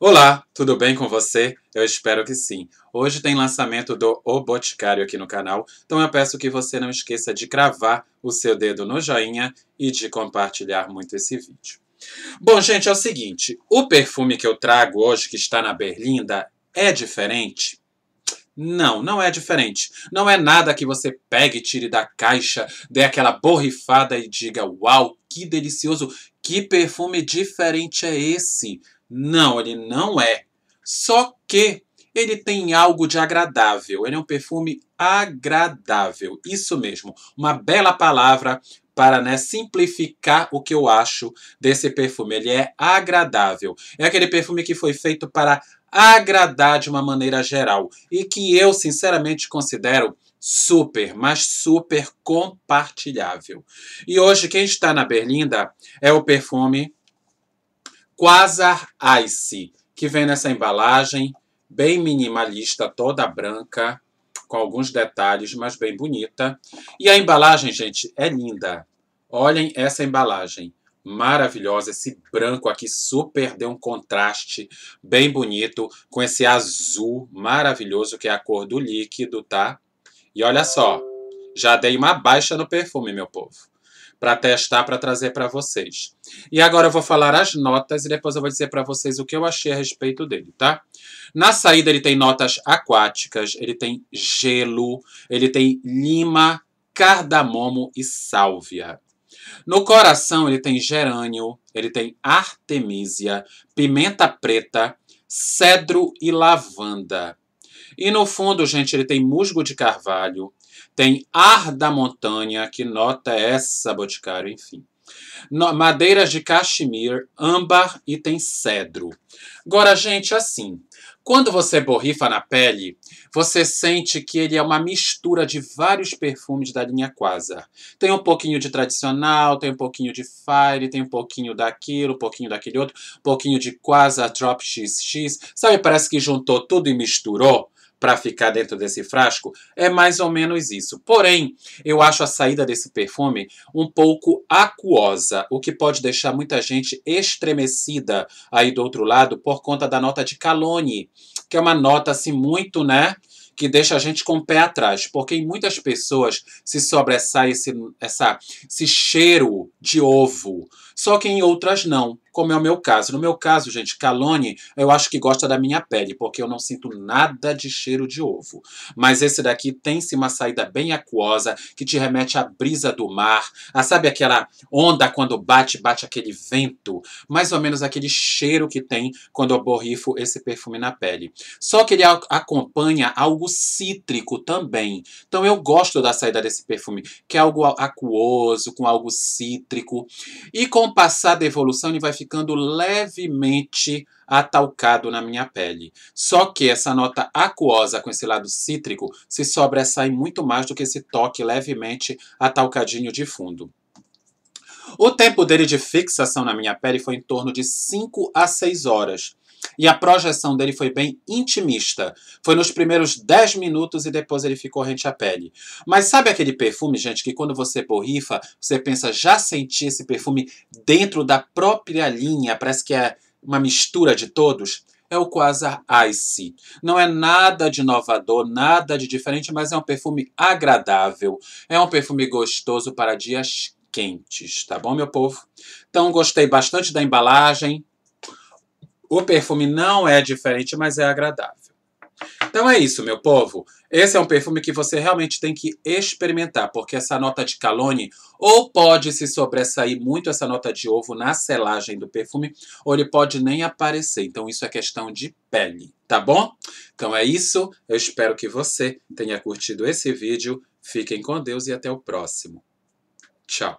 Olá, tudo bem com você? Eu espero que sim. Hoje tem lançamento do O Boticário aqui no canal, então eu peço que você não esqueça de cravar o seu dedo no joinha e de compartilhar muito esse vídeo. Bom, gente, é o seguinte, o perfume que eu trago hoje, que está na Berlinda, é diferente? Não, não é diferente. Não é nada que você pegue, tire da caixa, dê aquela borrifada e diga: Uau, que delicioso! Que perfume diferente é esse? Não, ele não é. Só que ele tem algo de agradável. Ele é um perfume agradável. Isso mesmo. Uma bela palavra para né, simplificar o que eu acho desse perfume. Ele é agradável. É aquele perfume que foi feito para agradar de uma maneira geral e que eu sinceramente considero super, mas super compartilhável. E hoje quem está na Berlinda é o perfume Quasar Ice, que vem nessa embalagem bem minimalista, toda branca, com alguns detalhes, mas bem bonita. E a embalagem, gente, é linda. Olhem essa embalagem maravilhosa. Esse branco aqui super deu um contraste bem bonito com esse azul maravilhoso que é a cor do líquido, tá? E olha só, já dei uma baixa no perfume, meu povo para testar, para trazer para vocês. E agora eu vou falar as notas e depois eu vou dizer para vocês o que eu achei a respeito dele, tá? Na saída ele tem notas aquáticas, ele tem gelo, ele tem lima, cardamomo e sálvia. No coração ele tem gerânio, ele tem artemisia, pimenta preta, cedro e lavanda. E no fundo, gente, ele tem musgo de carvalho, tem ar da montanha, que nota essa, Boticário, enfim. No, madeiras de cachemir, âmbar e tem cedro. Agora, gente, assim, quando você borrifa na pele, você sente que ele é uma mistura de vários perfumes da linha Quasar. Tem um pouquinho de tradicional, tem um pouquinho de Fire, tem um pouquinho daquilo, um pouquinho daquele outro, um pouquinho de Quasar Drop XX. Sabe, parece que juntou tudo e misturou para ficar dentro desse frasco? É mais ou menos isso. Porém, eu acho a saída desse perfume um pouco aquosa, o que pode deixar muita gente estremecida aí do outro lado por conta da nota de calone, que é uma nota assim muito, né? que deixa a gente com o pé atrás, porque em muitas pessoas se sobressai esse, essa, esse cheiro de ovo, só que em outras não como é o meu caso. No meu caso, gente, Calone, eu acho que gosta da minha pele, porque eu não sinto nada de cheiro de ovo. Mas esse daqui tem-se uma saída bem aquosa, que te remete à brisa do mar, a sabe aquela onda quando bate, bate aquele vento, mais ou menos aquele cheiro que tem quando eu borrifo esse perfume na pele. Só que ele acompanha algo cítrico também. Então eu gosto da saída desse perfume, que é algo aquoso, com algo cítrico. E com o passar da evolução, ele vai ficando levemente atalcado na minha pele. Só que essa nota aquosa com esse lado cítrico se sobressai muito mais do que esse toque levemente atalcadinho de fundo. O tempo dele de fixação na minha pele foi em torno de 5 a 6 horas, e a projeção dele foi bem intimista. Foi nos primeiros 10 minutos e depois ele ficou rente à pele. Mas sabe aquele perfume, gente, que quando você borrifa, você pensa, já senti esse perfume dentro da própria linha, parece que é uma mistura de todos? é o Quasar Ice. Não é nada de inovador, nada de diferente, mas é um perfume agradável. É um perfume gostoso para dias quentes, tá bom, meu povo? Então, gostei bastante da embalagem, o perfume não é diferente, mas é agradável. Então é isso, meu povo. Esse é um perfume que você realmente tem que experimentar, porque essa nota de calone ou pode se sobressair muito essa nota de ovo na selagem do perfume, ou ele pode nem aparecer. Então isso é questão de pele, tá bom? Então é isso. Eu espero que você tenha curtido esse vídeo. Fiquem com Deus e até o próximo. Tchau.